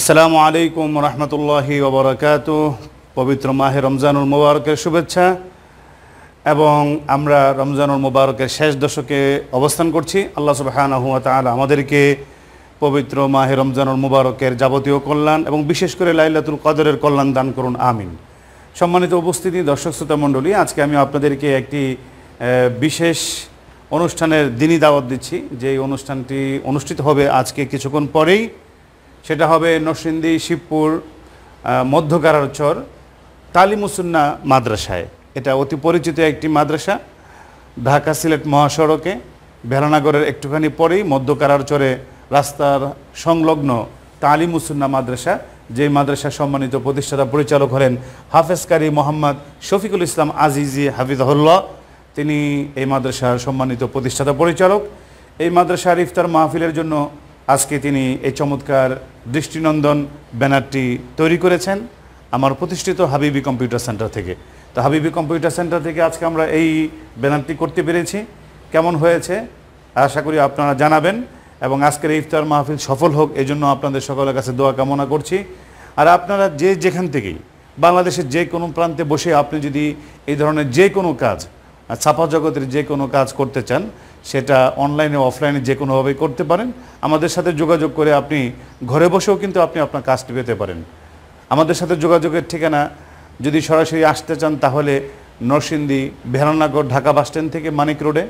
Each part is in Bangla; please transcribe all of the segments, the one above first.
আসসালামু আলাইকুম রহমতুল্লাহি ওবরাকাত পবিত্র মাহে রমজানুল মুবারকের শুভেচ্ছা এবং আমরা রমজানুল মুবারকের শেষ দশকে অবস্থান করছি আল্লাহ সুবাহানহুয়া তাল আমাদেরকে পবিত্র মাহে রমজানুল মুবারকের যাবতীয় কল্যাণ এবং বিশেষ করে লাইলাতুল কদরের কল্যাণ দান করুন আমিন সম্মানিত উপস্থিতি দর্শক শ্রোতা মণ্ডলী আজকে আমি আপনাদেরকে একটি বিশেষ অনুষ্ঠানের দিনই দাওয়াত দিচ্ছি যে অনুষ্ঠানটি অনুষ্ঠিত হবে আজকে কিছুক্ষণ পরেই সেটা হবে নরসিংদী শিবপুর মধ্যকারারচর তালিমুসুন্না মাদ্রাসায় এটা অতি পরিচিত একটি মাদ্রাসা ঢাকা সিলেট মহাসড়কে ভেলানাগরের একটুখানি পরেই মধ্যকারারচরে রাস্তার সংলগ্ন তালিমুসুন্না মাদ্রাসা যে মাদ্রাসা সম্মানিত প্রতিষ্ঠাতা পরিচালক হলেন হাফেজকারী মোহাম্মদ শফিকুল ইসলাম আজিজি হাফিজাহুল্লাহ তিনি এই মাদ্রাসার সম্মানিত প্রতিষ্ঠাতা পরিচালক এই মাদ্রাসার ইফতার মাহফিলের জন্য আজকে তিনি এই চমৎকার দৃষ্টিনন্দন ব্যানারটি তৈরি করেছেন আমার প্রতিষ্ঠিত হাবিবি কম্পিউটার সেন্টার থেকে তো হাবিবি কম্পিউটার সেন্টার থেকে আজকে আমরা এই ব্যানারটি করতে পেরেছি কেমন হয়েছে আশা করি আপনারা জানাবেন এবং আজকের এই ইফতার মাহফিল সফল হোক এই জন্য আপনাদের সকলের কাছে দোয়া কামনা করছি আর আপনারা যে যেখান থেকেই বাংলাদেশের যে কোনো প্রান্তে বসে আপনি যদি এই ধরনের যে কোনো কাজ ছাপা জগতের যে কোনো কাজ করতে চান সেটা অনলাইনে অফলাইনে যে কোনোভাবেই করতে পারেন আমাদের সাথে যোগাযোগ করে আপনি ঘরে বসেও কিন্তু আপনি আপনার কাজটি পেতে পারেন আমাদের সাথে যোগাযোগের ঠিকানা যদি সরাসরি আসতে চান তাহলে নরসিংদী ভেরানগর ঢাকা বাসস্ট্যান্ড থেকে মানিক রোডে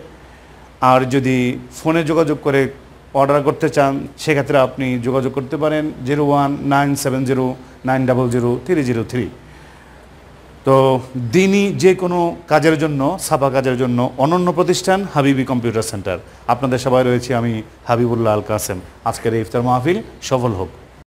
আর যদি ফোনে যোগাযোগ করে অর্ডার করতে চান সেক্ষেত্রে আপনি যোগাযোগ করতে পারেন zero one nine seven zero nine double zero three zero three তো দিনই যে কোনো কাজের জন্য সাফা কাজের জন্য অনন্য প্রতিষ্ঠান হাবিবি কম্পিউটার সেন্টার আপনাদের সবাই রয়েছে আমি হাবিবুল্লাহ আল কাসেম আজকের ইফতার মাহফিল সফল হোক